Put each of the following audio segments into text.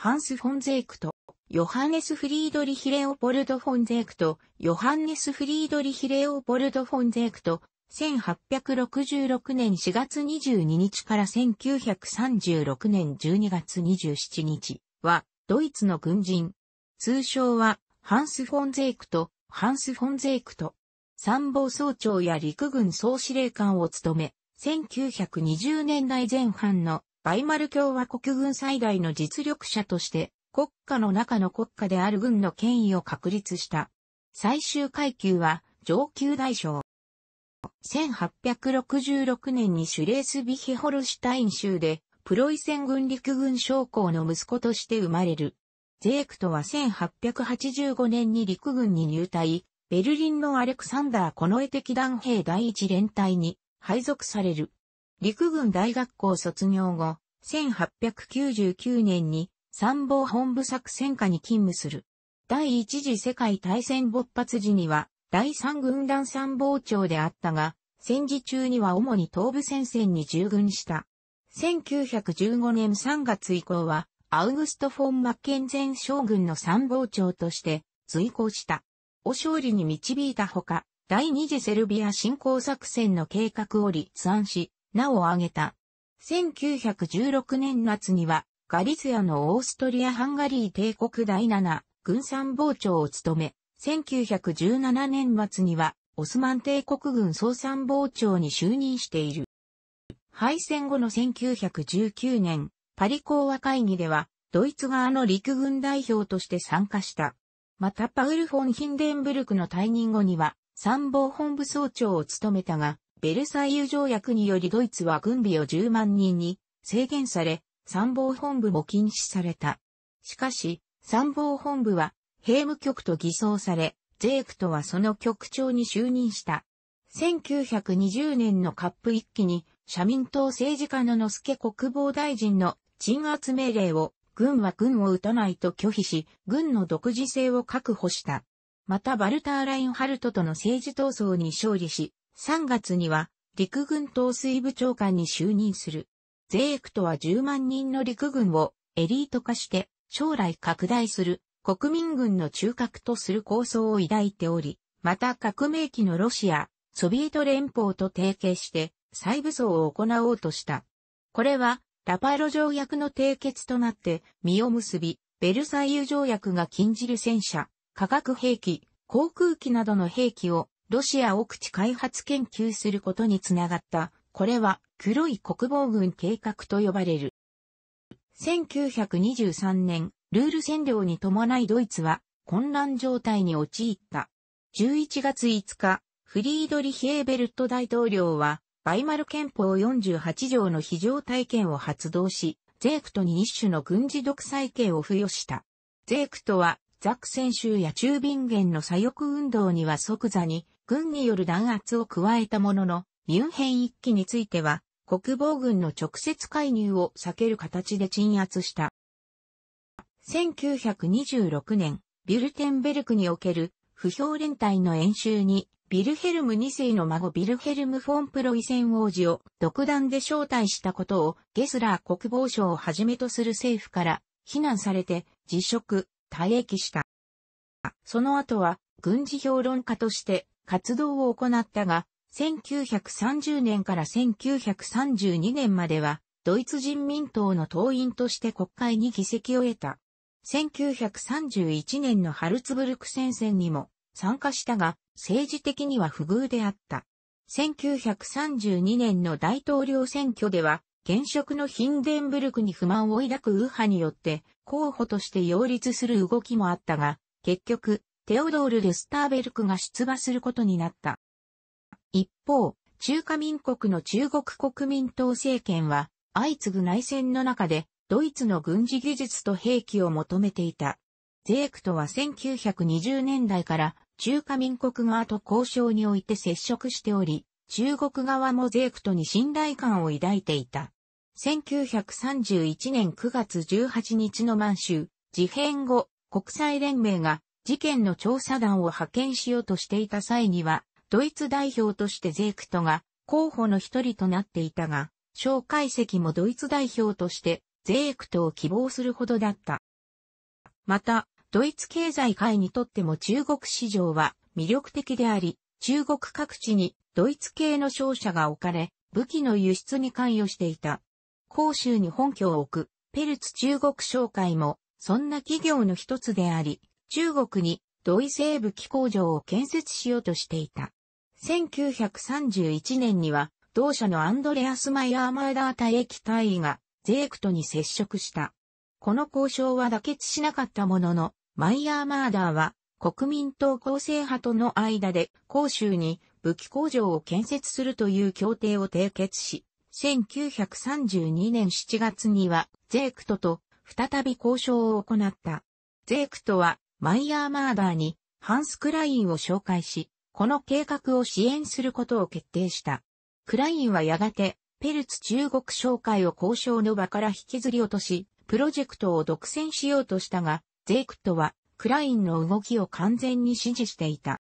ハンス・フォンゼイクト、ヨハネス・フリードリヒ・レオポルド・フォンゼイクト、ヨハネス・フリードリヒ・レオポルド・フォンゼイクト、1866年4月22日から1936年12月27日は、ドイツの軍人。通称は、ハンス・フォンゼイクト、ハンス・フォンゼイクト。参謀総長や陸軍総司令官を務め、1920年代前半のバイマル共和国軍最大の実力者として、国家の中の国家である軍の権威を確立した。最終階級は、上級大将。1866年にシュレースビヒホルシュタイン州で、プロイセン軍陸軍将校の息子として生まれる。ゼークトは1885年に陸軍に入隊、ベルリンのアレクサンダー・コノエ的団兵第一連隊に配属される。陸軍大学校卒業後、1899年に参謀本部作戦下に勤務する。第一次世界大戦勃発時には、第三軍団参謀長であったが、戦時中には主に東部戦線に従軍した。1915年3月以降は、アウグスト・フォン・マッケンゼン将軍の参謀長として随行した。お勝利に導いたほか、第二次セルビア侵攻作戦の計画を立案し、名を挙げた。1916年夏には、ガリツヤのオーストリア・ハンガリー帝国第7軍参謀長を務め、1917年末には、オスマン帝国軍総参謀長に就任している。敗戦後の1919年、パリ講和会議では、ドイツ側の陸軍代表として参加した。またパウル・フォン・ヒンデンブルクの退任後には、参謀本部総長を務めたが、ベルサイユ条約によりドイツは軍備を10万人に制限され、参謀本部も禁止された。しかし、参謀本部は、兵務局と偽装され、ゼークとはその局長に就任した。1920年のカップ一期に、社民党政治家の野助国防大臣の鎮圧命令を、軍は軍を撃たないと拒否し、軍の独自性を確保した。またバルター・ラインハルトとの政治闘争に勝利し、3月には陸軍統帥部長官に就任する。ゼ役クとは10万人の陸軍をエリート化して将来拡大する国民軍の中核とする構想を抱いており、また革命期のロシア、ソビエト連邦と提携して再武装を行おうとした。これはラパーロ条約の締結となって実を結び、ベルサイユ条約が禁じる戦車、化学兵器、航空機などの兵器をロシア奥地開発研究することにつながった。これは黒い国防軍計画と呼ばれる。1923年、ルール占領に伴いドイツは混乱状態に陥った。11月5日、フリードリヒ・エーベルト大統領は、バイマル憲法48条の非常体験を発動し、ゼークトに一種の軍事独裁権を付与した。ゼークトは、ザクセン州や中ビンゲンの左翼運動には即座に軍による弾圧を加えたものの、ミュンヘン一揆については、国防軍の直接介入を避ける形で鎮圧した。1926年、ビュルテンベルクにおける不評連隊の演習に、ビルヘルム2世の孫ビルヘルム・フォンプロイセン王子を独断で招待したことをゲスラー国防省をはじめとする政府から非難されて辞職、退役した。その後は軍事評論家として活動を行ったが、1930年から1932年までは、ドイツ人民党の党員として国会に議席を得た。1931年のハルツブルク戦線にも参加したが、政治的には不遇であった。1932年の大統領選挙では、現職のヒンデンブルクに不満を抱く右派によって、候補として擁立する動きもあったが、結局、テオドール・ルスターベルクが出馬することになった。一方、中華民国の中国国民党政権は、相次ぐ内戦の中で、ドイツの軍事技術と兵器を求めていた。ゼークトは1920年代から中華民国側と交渉において接触しており、中国側もゼークトに信頼感を抱いていた。1931年9月18日の満州、事変後、国際連盟が事件の調査団を派遣しようとしていた際には、ドイツ代表としてゼークトが候補の一人となっていたが、蒋介石もドイツ代表としてゼークトを希望するほどだった。また、ドイツ経済界にとっても中国市場は魅力的であり、中国各地にドイツ系の商社が置かれ、武器の輸出に関与していた。広州に本拠を置く、ペルツ中国商会も、そんな企業の一つであり、中国に土井西武機工場を建設しようとしていた。1931年には、同社のアンドレアス・マイヤー・マーダー隊駅隊員が、ゼークトに接触した。この交渉は妥結しなかったものの、マイヤー・マーダーは、国民党構成派との間で、広州に武器工場を建設するという協定を締結し、1932年7月には、ゼークトと再び交渉を行った。ゼークトはマイヤーマーダーにハンス・クラインを紹介し、この計画を支援することを決定した。クラインはやがて、ペルツ中国商会を交渉の場から引きずり落とし、プロジェクトを独占しようとしたが、ゼイクットは、クラインの動きを完全に支持していた。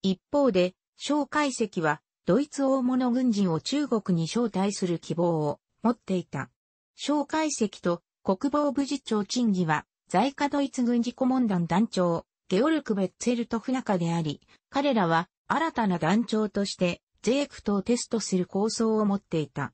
一方で、蒋介席は、ドイツ大物軍人を中国に招待する希望を持っていた。蒋介席と国防部次長陳義は、在下ドイツ軍事顧問団団長、ゲオルク・ベッツェルトフナカであり、彼らは新たな団長としてゼークトをテストする構想を持っていた。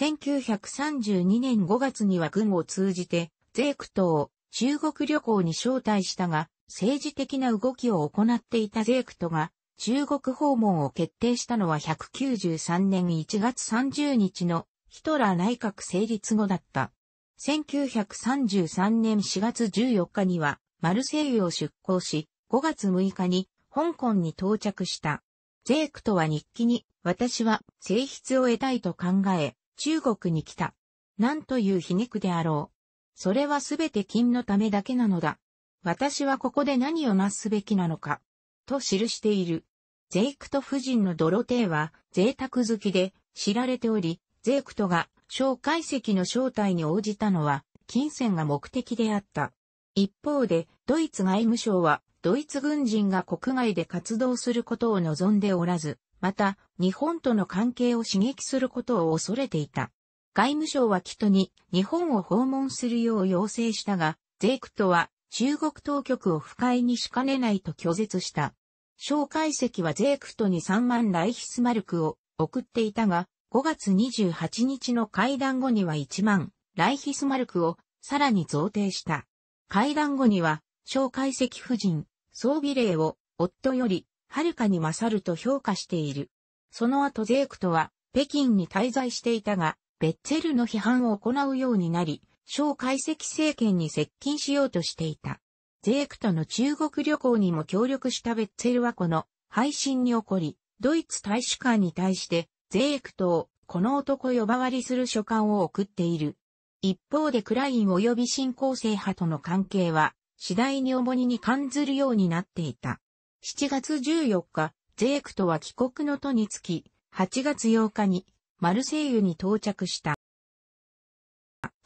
1932年5月には軍を通じて、ゼークトを中国旅行に招待したが、政治的な動きを行っていたゼークトが、中国訪問を決定したのは193年1月30日のヒトラー内閣成立後だった。1933年4月14日にはマルセイユを出港し、5月6日に香港に到着した。ジェイクとは日記に、私は性質を得たいと考え、中国に来た。なんという皮肉であろう。それはすべて金のためだけなのだ。私はここで何をなすべきなのか。と記している。ゼイクト夫人のドロテーは贅沢好きで知られており、ゼイクトが小介析の招待に応じたのは、金銭が目的であった。一方で、ドイツ外務省は、ドイツ軍人が国外で活動することを望んでおらず、また、日本との関係を刺激することを恐れていた。外務省はキトに日本を訪問するよう要請したが、ゼクトは中国当局を不快にしかねないと拒絶した。小介析はゼクトに3万ライヒスマルクを送っていたが、5月28日の会談後には1万、ライヒスマルクをさらに贈呈した。会談後には、小解析夫人、総儀礼を夫よりはるかに勝ると評価している。その後ゼークトは北京に滞在していたが、ベッツェルの批判を行うようになり、小解析政権に接近しようとしていた。ゼークトの中国旅行にも協力したベッツェルはこの配信に起こり、ドイツ大使館に対してゼークとこの男呼ばわりする書簡を送っている。一方でクライン及び新興生派との関係は次第に重荷に感ずるようになっていた。7月14日、ゼークとは帰国の途につき、8月8日にマルセイユに到着した。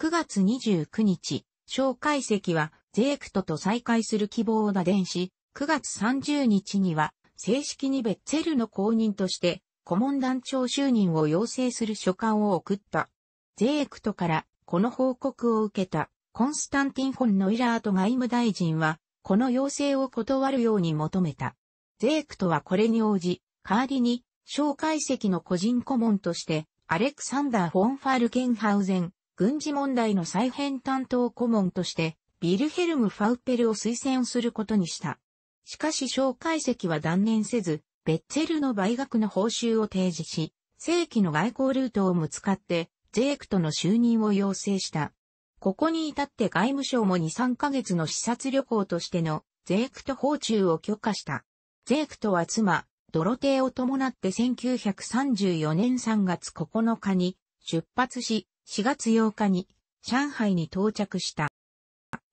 9月29日、蒋介石はゼークトと再会する希望を打電し、9月30日には正式にベッツェルの公認として顧問団長就任を要請する書簡を送った。ゼークトからこの報告を受けたコンスタンティン・フォン・ノイラート外務大臣は、この要請を断るように求めた。ゼークトはこれに応じ、代わりに、蒋介石の個人顧問として、アレクサンダー・フォン・ファルケンハウゼン、軍事問題の再編担当顧問として、ビルヘルム・ファウペルを推薦することにした。しかし蒋介石は断念せず、ベッツェルの売額の報酬を提示し、正規の外交ルートをも使って、ジェイクとの就任を要請した。ここに至って外務省も2、3ヶ月の視察旅行としてのジェイクと訪中を許可した。ジェイクとは妻、ドロテーを伴って1934年3月9日に出発し、4月8日に上海に到着した。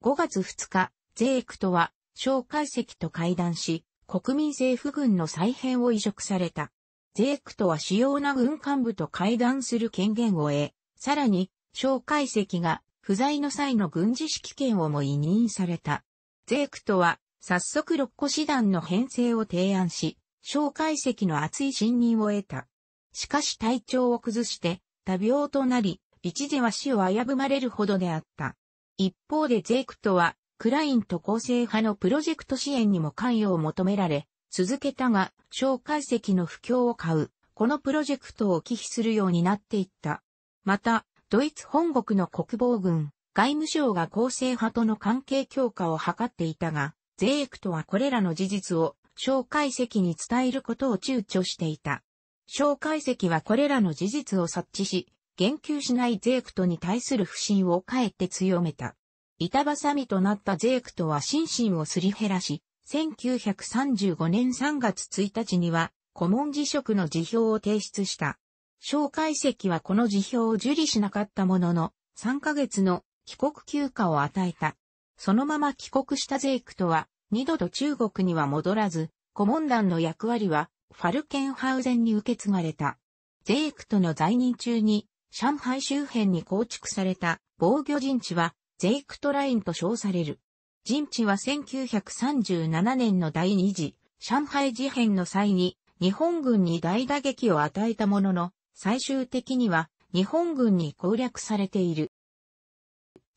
5月2日、ジェイクとは、小介石と会談し、国民政府軍の再編を移植された。ゼークトは主要な軍幹部と会談する権限を得、さらに、蒋介石が不在の際の軍事指揮権をも委任された。ゼークトは、早速六個師団の編成を提案し、蒋介石の厚い信任を得た。しかし体調を崩して、多病となり、一時は死を危ぶまれるほどであった。一方でゼークトは、クラインと構成派のプロジェクト支援にも関与を求められ、続けたが、蒋介石の不況を買う、このプロジェクトを忌避するようになっていった。また、ドイツ本国の国防軍、外務省が構成派との関係強化を図っていたが、ゼークとはこれらの事実を、蒋介石に伝えることを躊躇していた。蒋介石はこれらの事実を察知し、言及しないゼークとに対する不信をかえって強めた。板挟みとなったゼイクとは心身をすり減らし、1935年3月1日には、顧問辞職の辞表を提出した。小介析はこの辞表を受理しなかったものの、3ヶ月の帰国休暇を与えた。そのまま帰国したゼイクとは、二度と中国には戻らず、顧問団の役割は、ファルケンハウゼンに受け継がれた。ゼイクとの在任中に、上海周辺に構築された防御陣地は、ゼイクトラインと称される。陣地は1937年の第二次上海事変の際に日本軍に大打撃を与えたものの、最終的には日本軍に攻略されている。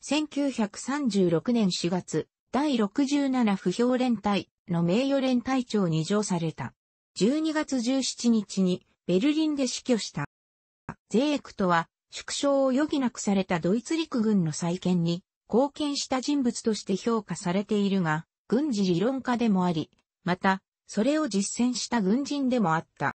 1936年4月、第67不評連隊の名誉連隊長に上された。12月17日にベルリンで死去した。ゼイクとは縮小を余儀なくされたドイツ陸軍の再建に貢献した人物として評価されているが、軍事理論家でもあり、また、それを実践した軍人でもあった。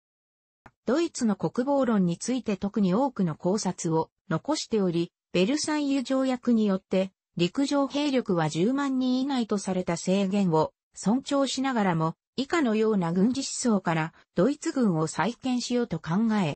ドイツの国防論について特に多くの考察を残しており、ベルサイユ条約によって、陸上兵力は10万人以内とされた制限を尊重しながらも、以下のような軍事思想からドイツ軍を再建しようと考え、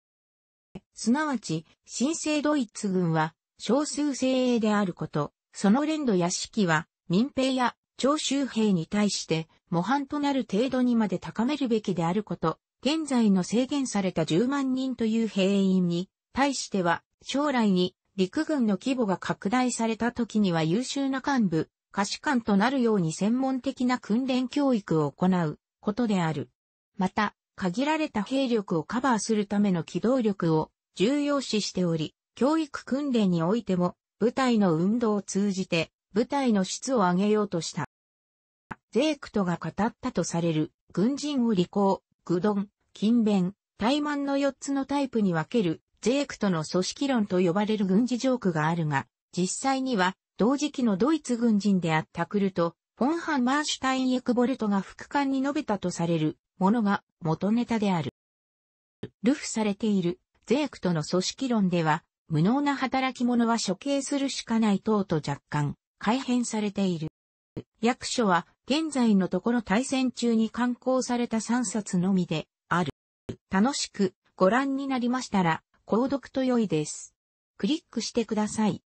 すなわち、新生ドイツ軍は少数精鋭であること、その連度や敷は民兵や長州兵に対して模範となる程度にまで高めるべきであること、現在の制限された10万人という兵員に対しては将来に陸軍の規模が拡大された時には優秀な幹部、可視官となるように専門的な訓練教育を行うことである。また、限られた兵力をカバーするための機動力を重要視しており、教育訓練においても舞台の運動を通じて、舞台の質を上げようとした。ゼークトが語ったとされる、軍人を履行、愚鈍、勤勉、怠慢の4つのタイプに分ける、ゼークトの組織論と呼ばれる軍事ジョークがあるが、実際には、同時期のドイツ軍人であったクルト、フォンハンマーシュタイン・エクボルトが副官に述べたとされる、ものが元ネタである。ルフされている、ゼークトの組織論では、無能な働き者は処刑するしかない等と若干改変されている。役所は現在のところ大戦中に刊行された3冊のみである。楽しくご覧になりましたら、購読と良いです。クリックしてください。